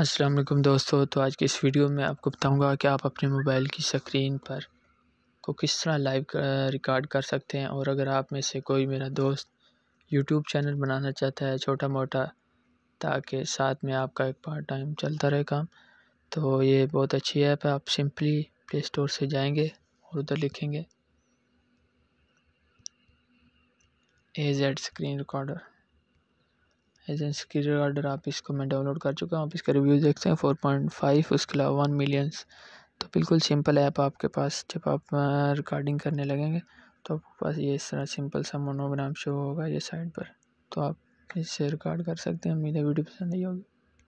अस्सलाम वालेकुम दोस्तों तो आज के इस वीडियो में आपको बताऊंगा कि आप अपने मोबाइल की स्क्रीन पर को किस तरह लाइव रिकॉर्ड कर सकते हैं और अगर आप में से कोई मेरा दोस्त यूट्यूब चैनल बनाना चाहता है छोटा मोटा ताकि साथ में आपका एक पार्ट टाइम चलता रहे काम तो ये बहुत अच्छी ऐप है आप सिंपली प्ले स्टोर से जाएंगे और उधर लिखेंगे ए जेड स्क्रीन रिकॉर्डर एजेंसी की रिगार्डर आप इसको मैं डाउनलोड कर चुका हूँ आप इसका रिव्यू देख सकते हैं फोर पॉइंट फाइव उसके अलावा वन मिलियंस तो बिल्कुल सिंपल ऐप आपके पास जब आप रिकॉर्डिंग करने लगेंगे तो आपके पास ये इस तरह सिंपल सा मोनोग्राम शो होगा ये साइड पर तो आप इससे रिकॉर्ड कर सकते हैं उम्मीद है वीडियो पसंद आई होगी